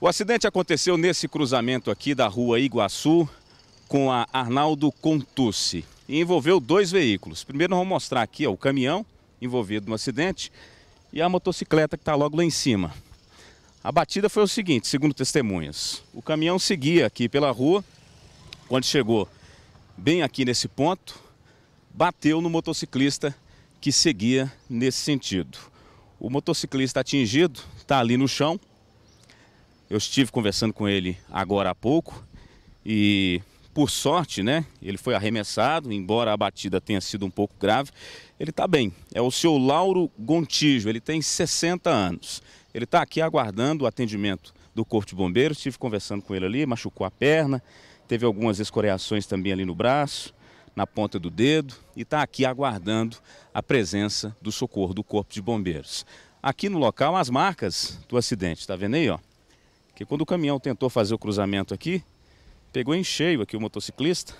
O acidente aconteceu nesse cruzamento aqui da rua Iguaçu com a Arnaldo Contucci e envolveu dois veículos. Primeiro vamos mostrar aqui ó, o caminhão envolvido no acidente e a motocicleta que está logo lá em cima. A batida foi o seguinte, segundo testemunhas, o caminhão seguia aqui pela rua, quando chegou bem aqui nesse ponto, bateu no motociclista que seguia nesse sentido. O motociclista atingido está ali no chão, eu estive conversando com ele agora há pouco e, por sorte, né, ele foi arremessado, embora a batida tenha sido um pouco grave. Ele está bem. É o seu Lauro Gontijo, ele tem 60 anos. Ele está aqui aguardando o atendimento do Corpo de Bombeiros. Estive conversando com ele ali, machucou a perna, teve algumas escoriações também ali no braço, na ponta do dedo, e está aqui aguardando a presença do socorro do Corpo de Bombeiros. Aqui no local, as marcas do acidente, está vendo aí, ó? Porque quando o caminhão tentou fazer o cruzamento aqui, pegou em cheio aqui o motociclista.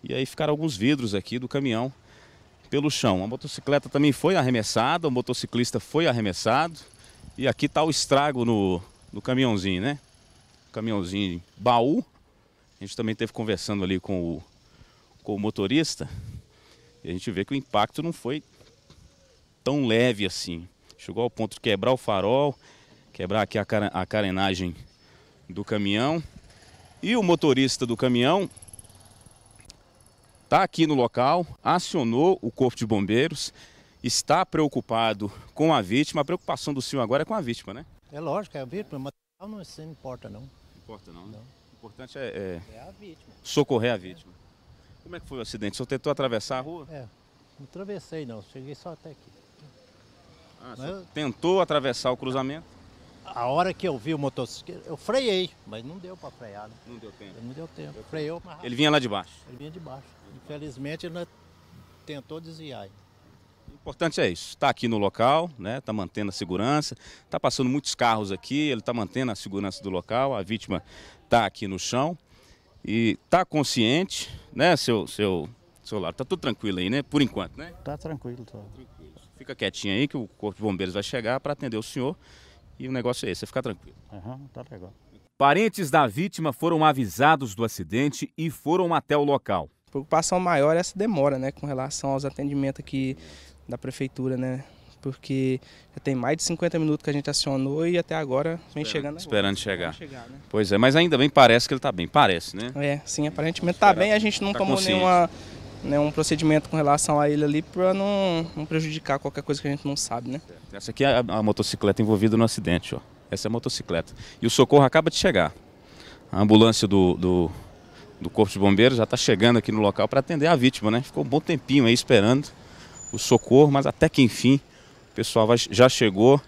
E aí ficaram alguns vidros aqui do caminhão pelo chão. A motocicleta também foi arremessada, o motociclista foi arremessado. E aqui está o estrago no, no caminhãozinho, né? Caminhãozinho baú. A gente também teve conversando ali com o, com o motorista. E a gente vê que o impacto não foi tão leve assim. Chegou ao ponto de quebrar o farol, Quebrar aqui a, a carenagem do caminhão. E o motorista do caminhão está aqui no local, acionou o Corpo de Bombeiros, está preocupado com a vítima. A preocupação do senhor agora é com a vítima, né? É lógico, é a vítima, mas não, não importa não. Importa não, né? não. O importante é, é... é a socorrer a é. vítima. É. Como é que foi o acidente? O senhor tentou atravessar a rua? É, não atravessei não, cheguei só até aqui. Ah, mas... Tentou atravessar o cruzamento? A hora que eu vi o motocicleta, eu freiei, mas não deu para frear. Né? Não deu tempo. Não deu tempo. Freou, mas... Ele vinha lá de baixo. Ele vinha de baixo. Infelizmente, ele tentou desviar. O importante é isso. Está aqui no local, né? Está mantendo a segurança. Está passando muitos carros aqui. Ele está mantendo a segurança do local. A vítima está aqui no chão e está consciente, né? Seu, seu, seu lado. está tudo tranquilo aí, né? Por enquanto, né? Está tranquilo, tá. Fica quietinho aí que o corpo de bombeiros vai chegar para atender o senhor. E o negócio é esse, você ficar tranquilo. Uhum, tá legal. Parentes da vítima foram avisados do acidente e foram até o local. A preocupação maior é essa demora, né, com relação aos atendimentos aqui da prefeitura, né? Porque já tem mais de 50 minutos que a gente acionou e até agora vem esperando, chegando. Agora. Esperando chegar. chegar né? Pois é, mas ainda bem parece que ele está bem. Parece, né? É, sim, aparentemente está bem. A gente não tá tomou nenhuma né, um procedimento com relação a ele ali para não, não, prejudicar qualquer coisa que a gente não sabe, né? Essa aqui é a, a motocicleta envolvida no acidente, ó. Essa é a motocicleta. E o socorro acaba de chegar. A ambulância do, do, do Corpo de Bombeiros já está chegando aqui no local para atender a vítima, né? Ficou um bom tempinho aí esperando o socorro, mas até que enfim o pessoal vai, já chegou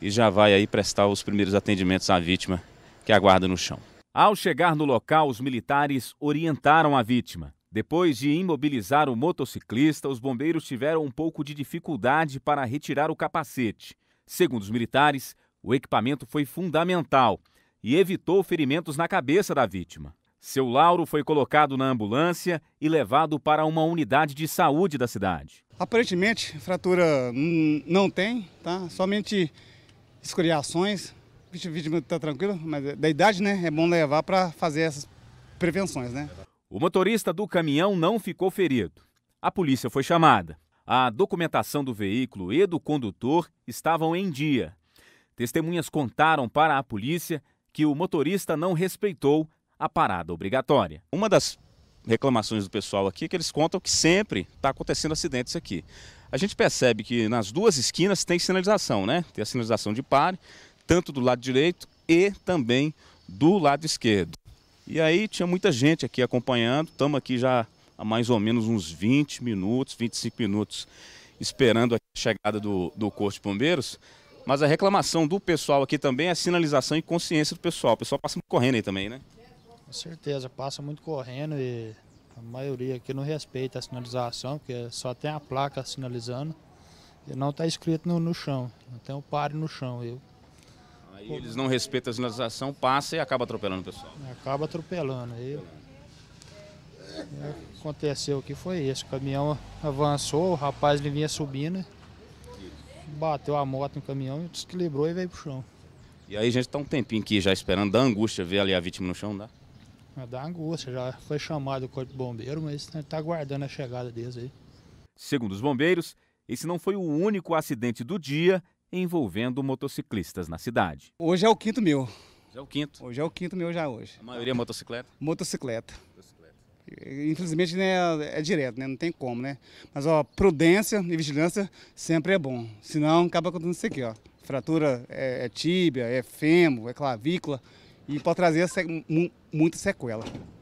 e já vai aí prestar os primeiros atendimentos à vítima que aguarda no chão. Ao chegar no local, os militares orientaram a vítima depois de imobilizar o motociclista, os bombeiros tiveram um pouco de dificuldade para retirar o capacete. Segundo os militares, o equipamento foi fundamental e evitou ferimentos na cabeça da vítima. Seu Lauro foi colocado na ambulância e levado para uma unidade de saúde da cidade. Aparentemente, fratura não tem, tá? Somente escoriações. A vítima está tranquila, mas é da idade, né? É bom levar para fazer essas prevenções, né? O motorista do caminhão não ficou ferido. A polícia foi chamada. A documentação do veículo e do condutor estavam em dia. Testemunhas contaram para a polícia que o motorista não respeitou a parada obrigatória. Uma das reclamações do pessoal aqui é que eles contam que sempre está acontecendo acidentes aqui. A gente percebe que nas duas esquinas tem sinalização, né? Tem a sinalização de pare, tanto do lado direito e também do lado esquerdo. E aí tinha muita gente aqui acompanhando, estamos aqui já há mais ou menos uns 20 minutos, 25 minutos, esperando a chegada do, do Corpo de Bombeiros. Mas a reclamação do pessoal aqui também é sinalização e consciência do pessoal. O pessoal passa muito correndo aí também, né? Com certeza, passa muito correndo e a maioria aqui não respeita a sinalização, porque só tem a placa sinalizando e não está escrito no, no chão, não tem o pare no chão. Eu Aí eles não respeitam a sinalização, passa e acaba atropelando o pessoal. É, acaba atropelando. Aí, que aconteceu que foi isso. O caminhão avançou, o rapaz ele vinha subindo, bateu a moto no caminhão, desequilibrou e veio pro chão. E aí a gente tá um tempinho aqui já esperando, dá angústia ver ali a vítima no chão, dá? É, dá angústia, já foi chamado o corpo de bombeiro, mas a gente tá aguardando a chegada deles aí. Segundo os bombeiros, esse não foi o único acidente do dia envolvendo motociclistas na cidade. Hoje é o quinto meu. Hoje é o quinto. Hoje é o quinto meu já hoje. A maioria é motocicleta? Motocicleta. motocicleta. Infelizmente né, é direto, né? Não tem como, né? Mas ó, prudência e vigilância sempre é bom. Senão acaba acontecendo isso aqui, ó. Fratura é, é tíbia, é fêmur, é clavícula e pode trazer muita sequela.